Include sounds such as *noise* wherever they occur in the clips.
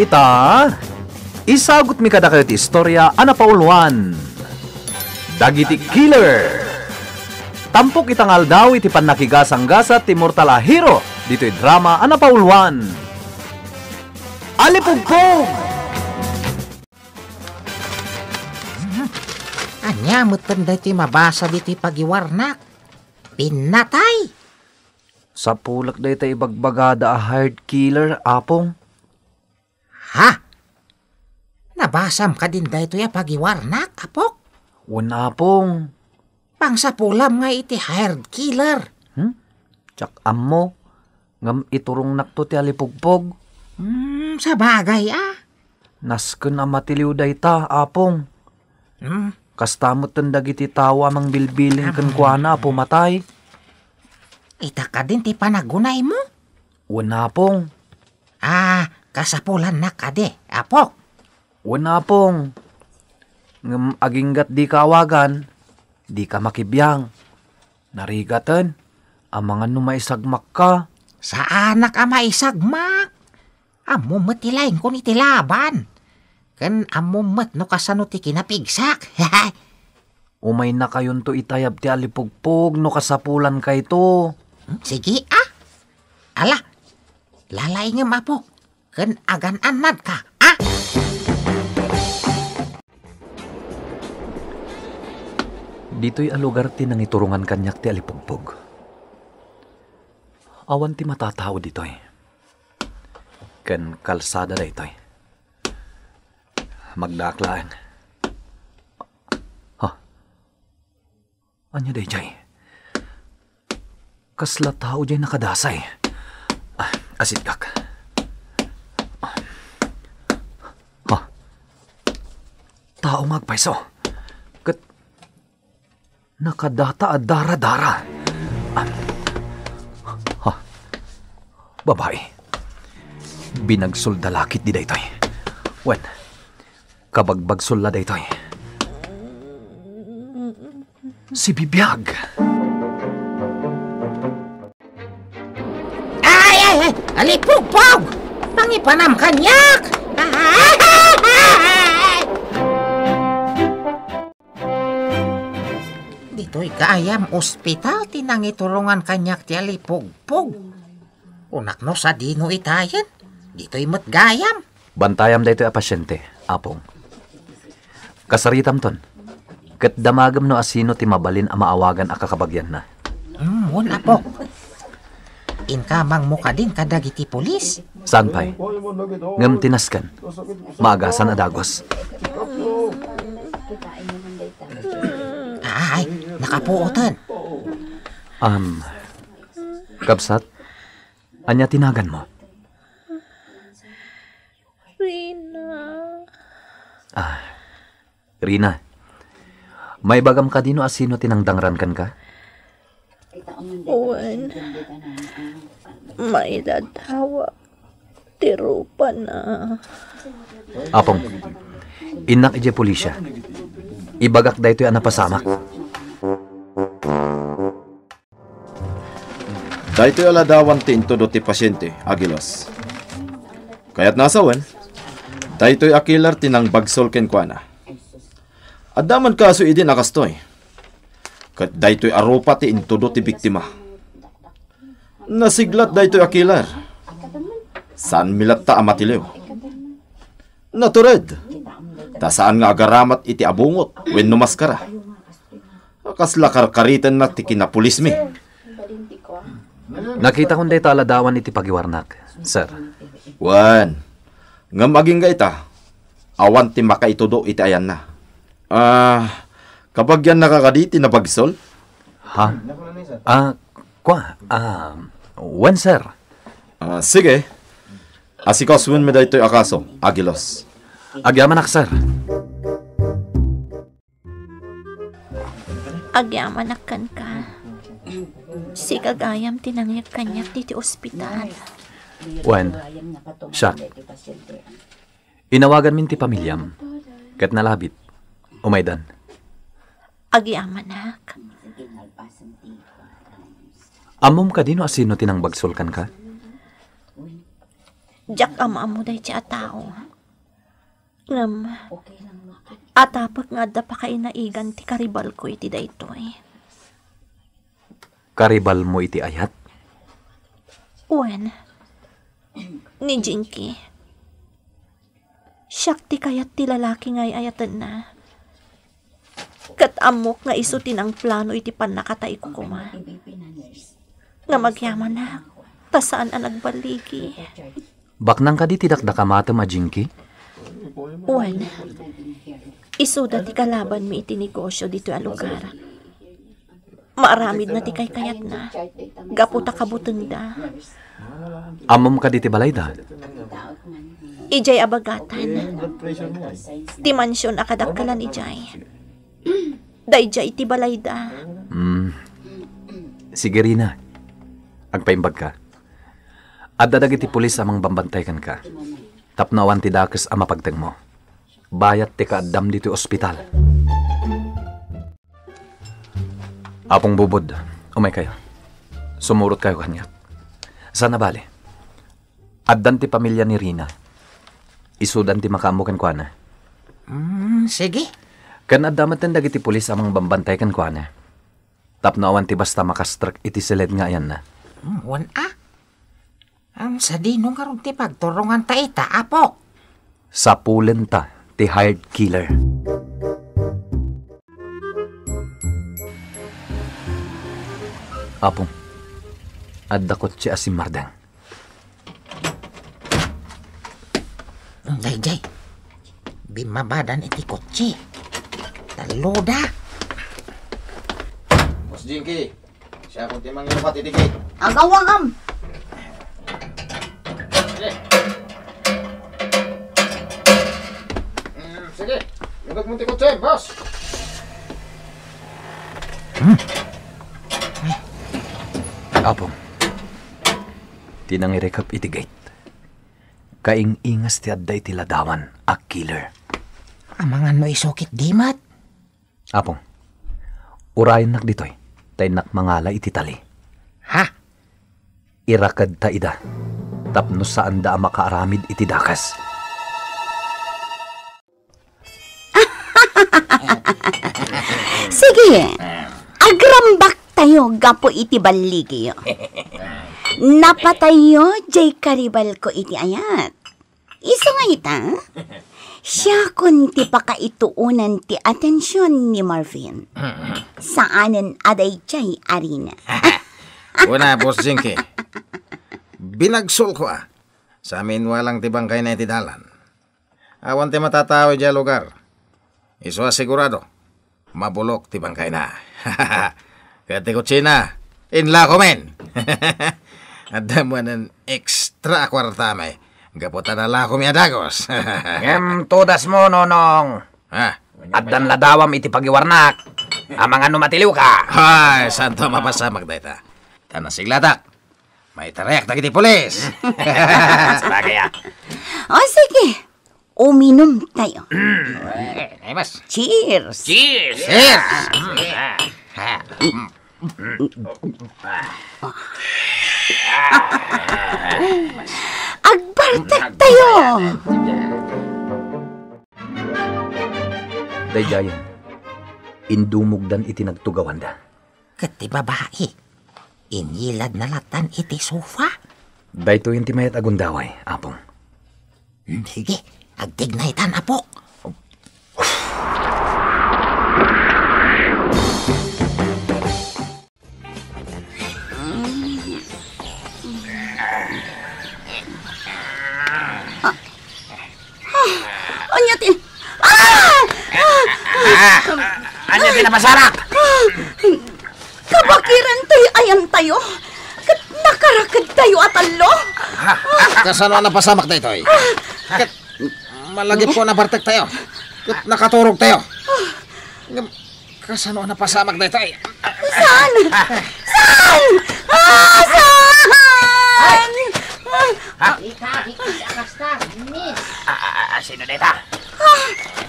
ita isagot mi kada kayo ti istorya ana 1 dagiti killer tampok itangal daw iti pannakigasang-gasa ti mortala hero dito'y drama ana Paul pauluan alipugpog ah, Anya, mutan ti mabasa biti pagiwarnak. Pinatay! Sa pulak day tayo a hard killer, apong. Ha? Nabasam ka din dahito ya pagiwarnak, apok? Una pong. Pangsapulam nga iti hired killer. Hmm? Tsak mo. Ngam iturong nakto ti alipugpog. Hmm, sa bagay ah. Nasken na matiliw dayta, apong. Hmm? Kastamot ng dagiti tawa mang bilbilin kan kuana pumatay. Ita ka din ti panagunay mo? Una pong. Ah, kasapulan na kade, apo. Una pong, ng aginggat di kawagan, di ka makibyang. Narigatan, ang mga numaisagmak ka. Sa anak ang maisagmak? Amo matilain ko ni tilaban. Kan amo mat no kasano ti kinapigsak. *laughs* Umay na kayon to itayab ti alipugpog no kasapulan kay to. Hmm, sige ah. Ala, lalay nga mapo kan agan amat ka, ah? Dito'y alugar ti nang iturungan kanyak ti alipugpog. Awan ti matatao dito'y. Ken kalsada da ito'y. Magdaklaan. Ha? Anya day, Jay? Kasla tao jay nakadasay. Ah, asit kak. 막 벌써 끝 nakadata at dara-dara. Ah. Ha. Babae. Binagsol dalakit di daytoy. Wen. Kabagbagsol la daytoy. Si Bibiyag. Ay, ay, ay! Eh, Alipugpog! Pangipanam kanyak! Ah, ah, ah, ah, ah. ah ito'y kaayam ospital tinangiturungan kanyak ti alipugpog. Unak no sa dino itayan, dito'y matgayam. Bantayam da ito'y apasyente, apong. Kasaritam ton, kat damagam no asino ti mabalin a maawagan a kakabagyan na. Mm, wala po. Inkamang mo ka din kadag iti polis. Sanpay, ngam tinaskan, maagasan adagos. Mm. Ay, nakapuotan. Um, Kapsat, anya tinagan mo? Rina. Ah, Rina, may bagam ka dino asino tinangdangran kan ka? Uwan, may dadawa. Tirupa na. Apong, inak ije pulisya. Ibagak daytoy ang napasamak. Daytoy ala dawan tinto do ti pasyente, Agilos. Kayat nasawan, daytoy akilar tinang bagsol ken kuana. Adaman kaso idin akastoy. Kat daytoy aropa ti intudo ti biktima. Nasiglat daytoy akilar. saan milat ta amatilew? Natured. Natured. Tasaan nga agaramat iti abungot, wen no maskara. Kasla karkaritan na ti kinapulis mi. Nakita kundi taladawan iti pagiwarnak, sir. Wan, nga maging ga ita, awan ti makaitudo iti ayan na. Ah, uh, kapag yan nakakaditi na bagsol? Ha? Ah, uh, kwa, ah, uh, wan sir. Uh, sige, asikos win me daytoy akaso, agilos. Agyaman na sir. Agyaman na kan ka. Si kagayam tinangyak kanya titi ospital. Wen, siyak. Inawagan min ti pamilyam. Kat nalabit. Umaydan. Agyaman na Amom ka dino asino tinang bagsulkan ka? Jak ama mo day ti atao. Ngam. Okay lang At Atapak nga da pa kay ti karibal ko iti daytoy. Karibal mo iti ayat? Wen. Ni Jinky. Siyak ti kayat ti lalaki nga ayatan na. Katamok nga iso ang plano iti panakatay ko kuma. Nga magyaman na, tasaan ang nagbaligi. Eh. Baknang ka di tidakda ka mata, Majinki? Juan, isuda ti kalaban mi iti negosyo dito alugar. Maramid na ti kayat na. Gaputa da. Amam ka diti balay da. Ijay abagatan. Ti mansyon akadakkalan ijay. Dayjay iti balay da. Mm. Sige Rina. Agpaimbag ka. At dadag pulis amang bambantay kan ka. Tapnawan ti dakes ang mapagteng mo. Bayat ti kaadam dito ospital. Apong bubod, umay kayo. Sumurot kayo kanya. Sana bali. Addan ti pamilya ni Rina. Isudan ti makamukan kwa na. Mm, sige. Kan adamat ng dagiti pulis amang bambantay kan kwa na. Tapnawan ti basta makastrak iti silid nga yan na. Mm, wan ah? Ang sa dinong karong ti pagturungan ta ita, apo. Sa pulenta, ti hired killer. Apong, adakot siya si Mardang. Jay, Jay. Bimabadan iti kotse. Taloda. Boss Jinky, siya kung timang ilo patitikin. Agawagam! Jednak mu tego czem, masz! Hmm. Apong, tinangirekap itigate. Kaing ingas ti adday ti ladawan, a killer. Amangan no isukit dimat. Apong, urayan nak ditoy, tay nak mangala tali. Ha? Irakad ta ida, tapno saan da makaaramid iti dakas. Lagi, ah. agrambak tayo, gapo iti baligi yo. Napatayo, jay karibal ko iti ayat. Isa nga ita, siya kun ti pakaituunan ti atensyon ni Marvin. Saanen aday jay arina. *laughs* Una, Boss Jinky. Binagsul ko ah. Sa amin walang tibang kay na itidalan. Awan ti matatawa dya lugar. Iso sigurado mabulok ti bangkay na. *laughs* Kaya ti kutsina, inla ko men. *laughs* At damo ng extra kwarta may. Gaputan na la ko mi adagos. *laughs* Ngem todas mo, nonong. Ha? Adan ladawam iti pagiwarnak. Amang ano matiliw ka. Ay, santo mapasamag dayta. Tanang siglatak. May tarayak tagiti pulis. Sabagay ah. O sige uminom tayo. Mm. Ay, Cheers! Cheers! Cheers! Agbartak tayo! Daydayan, indumugdan iti nagtugawanda. Kati babae, inyilad nalatan iti sofa. Dayto yung timayat agundaway, apong. Sige, Agdig ah, ah, ah! na itan, apo. Anya ti... Ah! Anya ti napasarak! Kabakiran tayo ayan tayo. Kat nakarakad tayo at allo. kasano na pasamak na ito eh? Kat malagi ko na partek tayo. Kat nakatorog tayo. Kasano na pasamak na tayo? Eh? Saan? Saan? Ah, saan? Ha? Ika, ika, akasta, miss. Ah, ah, ah, ah sino dito? Ah,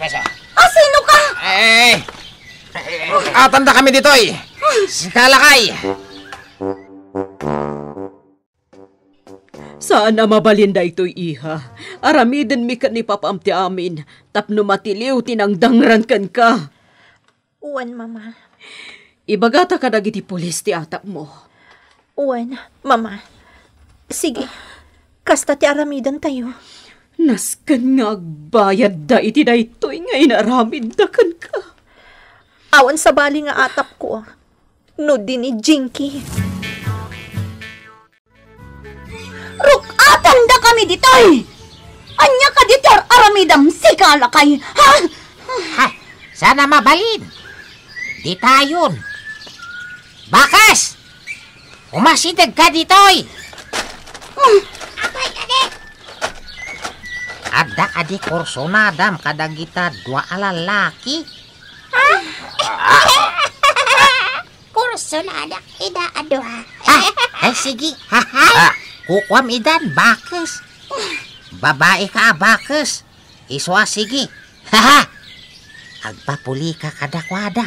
Mesa. Ano ah, sino ka? Eh, eh, eh, atanda kami dito eh. Si Kalakay. Sana mabalinda ito, iha. Aramiden mi kan ni papaamti amin. Tapno matiliw tinangdangran kan ka. Uwan, mama. Ibagata ka dagiti polis ti atap mo. Uwan, mama. Sige, kasta ti aramidan tayo. Naskan nga agbayad da iti da ito'y nga inaramid da kan ka. Awan sa bali nga atap ko. No din ni Jinky. Tatanda kami ditoy! Anya ka ditor aramidam si kalakay, ha? Ha! Sana mabalin! Di tayon! Bakas! Umasidag ka dito Hmm. Apay, adik! Ada adik kadang kita dua ala laki. Ha? *laughs* Kursunada ida aduha. Ah, eh, sige. Ha, ha. Kukwamidan, Bakis. Babae ka, Bakis. Iswa, ah, sige. Haha! Agpapuli ka kadakwada.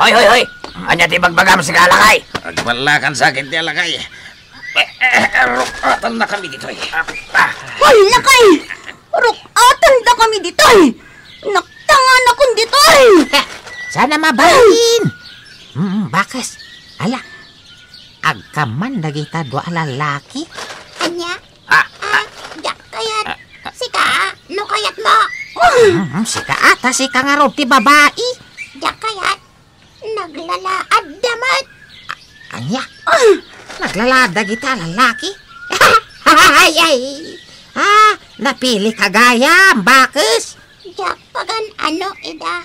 Hoy, hoy, hoy! Anya ti bagbagam sa kalakay. Agpalakan sa akin ti alakay. Rukatan na kami dito eh. Hoy, lakay! Rukatan na kami dito eh! Naktangan akong dito eh! Sana mabahin! Hmm, hmm bakas. Ala, agkaman lagi ta dua lalaki. Anya? Ah, ah, dak ah. kayat. Ah, ah. Sika, lo kayat mo. Uh. Mm, mm-hmm, sika ata sika nga rob ti babae. Dak kayat. Naglalaad damat. anya? Uh. Naglalaad kita lalaki. *laughs* ay, ay. Ah, napili ka gaya, bakis. Dak pagan ano ida.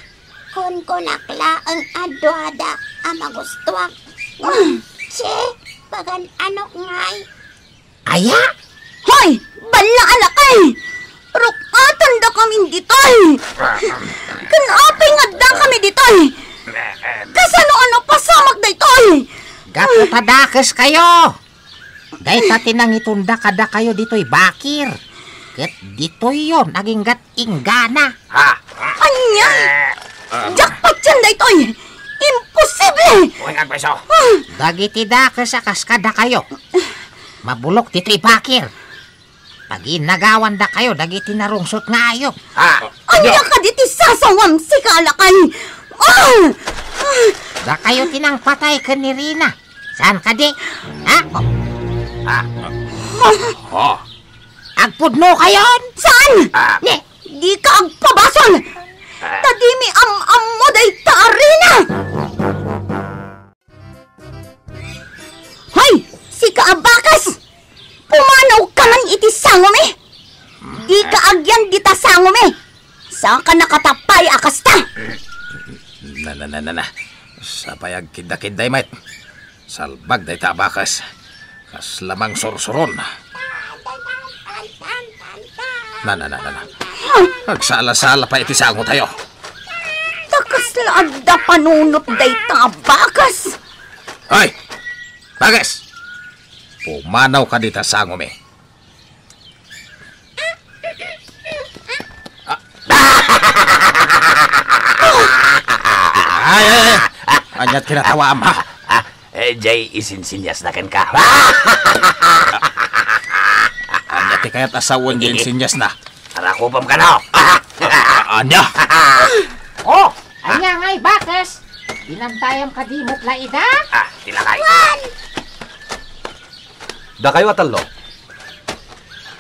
Kon ko nakla ang adwada ang magustuwa. Mm. Si, bagan ano ngay? Aya? Hoy, bala alakay! Rukatan da kami ditoy! Kanapay nga dan kami ditoy! Kasano ano pa pasamag ditoy! Gatutadakas kayo! Dahil tinang itunda kada kayo dito'y bakir. Kat dito'y yun, naging gat inggana. Anyang! Eh, ah. Jackpot yan dito'y! Imposible! ang ah! nagbeso. Dagiti da sa kaskada kayo. Mabulok ti tribakir. Pag inagawan da kayo, dagiti narungsot nga ayo. Ah, Ay, ka diti sasawam si kalakay. Oh! Da kayo tinang patay ka ni Rina. Saan ka di? Ha? Ah? Ha? Oh. Agpudno kayon? Saan? Ah. Ni, di ka agpabasol. Ah. ka nakatapay akas Na na na na na. Sa payag kidda-kidday mate. Salbag day tabakas. Kas lamang sorsoron. Na na na na na. Nagsala-sala pa iti sango tayo. Takas laagda panunot day tabakas. Hoy! Bagas! Pumanaw ka dita sango me. Ah, anyat kinatawa ah, Eh, Jay, isinsinyas na ken ka. Ah, anyat eh, kaya tasawon din sinyas na. Tara ko pam kana. Anya. Oh, anya ngay bakes. Dinamtayam kadimot la ida. Ah, tilakay. Wan. Da kayo atallo.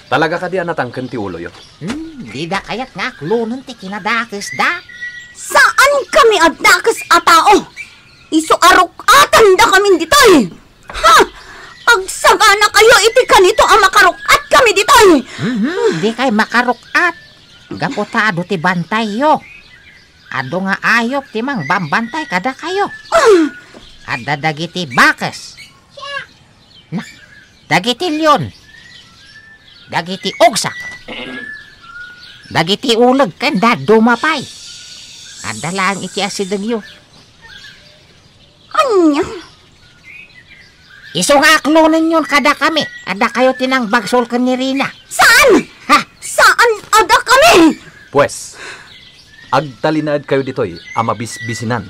Talaga ka di anatang kenti ulo yo. Hmm, di da kayat nga klonon ti kinadakes da. Saan kami adnakas atao? Iso arok atanda kami dito eh. Ha! Agsaga na kayo iti kanito ang at kami dito eh. Mm-hmm. Di kay makarukat. Gaputado ti bantay yo. Ado nga ayok ti mang bambantay kada kayo. Uh. Ah! Ada dagiti bakes. Na, dagiti leon. Dagiti ogsak. Dagiti ulag kanda dumapay. Adala ang iti asidagyo. Anya? Isungaklo ninyon kada kami. Ada kayo tinang bagsol ka ni Rina. Saan? Ha? Saan ada kami? Pwes, agtalinaad kayo dito'y amabisbisinan.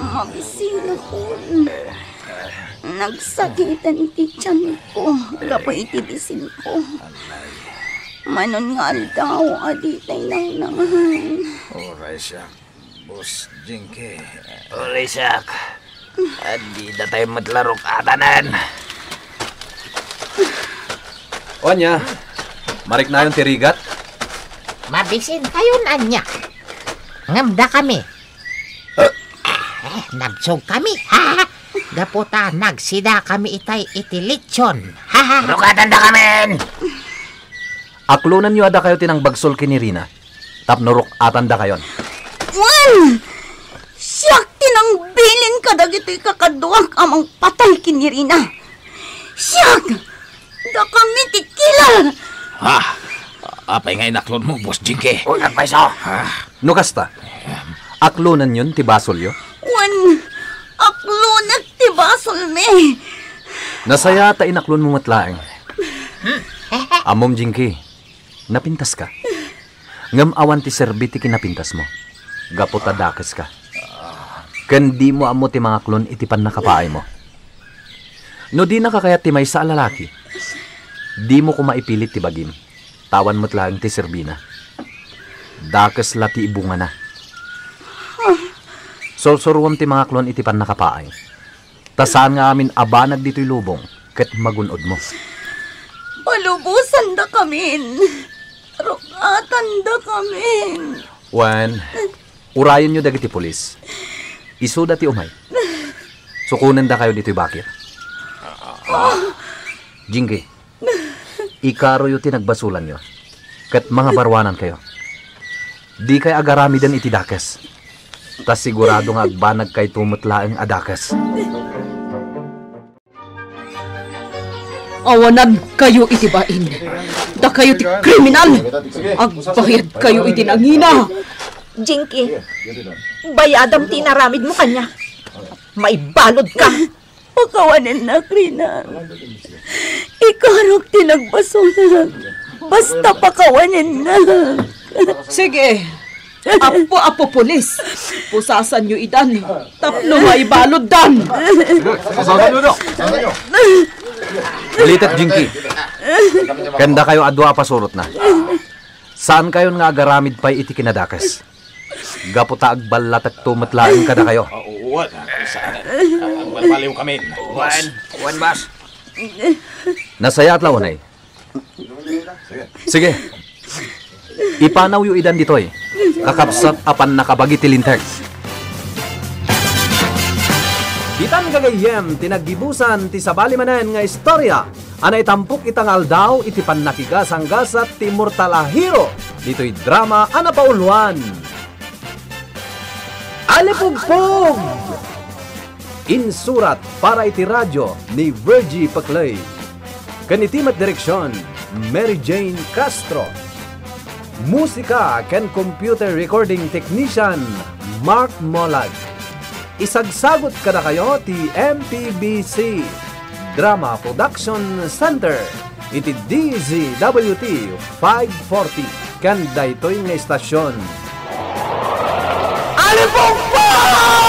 Amabisinan ko. Nagsakitan iti tiyan ko. Kapo itibisin ko. Alay. Manon nga daw, aditay na naman. Oray siya, boss Jinky. Oray siya, hindi na tayo matlarok atanan. Onya, marik na yung tirigat? Mabisin kayo na niya. Ngamda kami. Eh, nabsog kami, ha? Gaputa, nagsida kami itay itilitsyon. Ha ha. Rukatan ano da kami! Aklunan nyo ada kayo tinang bagsol kinirina. Tapnurok atanda kayon. Wan! Siyak tinang bilin ka dagito'y kakaduwag amang patay kinirina. Siyak! Da kami tikilal! Ha! Apay nga'y naklon mo, Boss Jinke. Uy, apay Ha? Nukasta, aklunan yun ti basol yo? Wan! Aklunat ti basol me! Nasaya ta inaklon mo matlaeng. Hmm. Amom Jinky, Napintas ka. Ngam awan ti serbi ti kinapintas mo. Gapo dakes ka. Ken di mo amo ti mga klon itipan nakapaay mo. No di nakakayat ti may sa lalaki. Di mo maipilit ti bagim. Tawan mo't lang ti serbina. Dakes la ti ibunga na. Sorsorwam ti mga klon iti itipan nakapaay. Tasaan nga amin abanag dito'y lubong ket magunod mo. Malubusan na kamin. Rukatanda kami. Juan, urayon nyo dagiti pulis. Iso ti umay. Sukunan da kayo dito dito'y bakir. Jingi, ikaro yu tinagbasulan nyo. Kat mga barwanan kayo. Di kay agarami dan iti dakes. Tas sigurado nga agbanag kay tumutlaang adakas. Awanan kayo itibain. Puta kayo ti kriminal! Agbayad kayo idinangina! Jinky, bayadam tinaramid mo kanya. May balod ka! Pakawanan na, Krina. Ikarok tinagbaso na. Basta pakawanan na. Sige. Apo, apo, polis. Pusasan nyo idan. Tapno may balod dan. Pusasan nyo na. Balita't, Jinky. Kenda *laughs* kayo adwa pasurot na. Saan kayo nga agaramid pa'y iti kinadakas? Gaputa agballa taktumat laing kada kayo. Uwan, ah, saan? Agbaliw ah, kami. Uwan, uwan bas. Nasaya at lawan ay. Sige. Ipanaw yu idan ditoy. Kakapsat apan nakabagi tilintek. Ditan gagayem tinaggibusan ti sabali manen nga istorya Anay tampok itangal daw iti pannakigas hangga sa Timur Talahiro. Dito'y drama Ana Pauluan. Alipugpog! Insurat para iti radyo ni Virgie Paclay. Kanitim at direksyon, Mary Jane Castro. Musika ken computer recording technician, Mark Molag. Isagsagot ka na kayo ti MPBC Drama Production Center. Iti DZWT 540. Kanda ito'y nga istasyon. Alipong pa!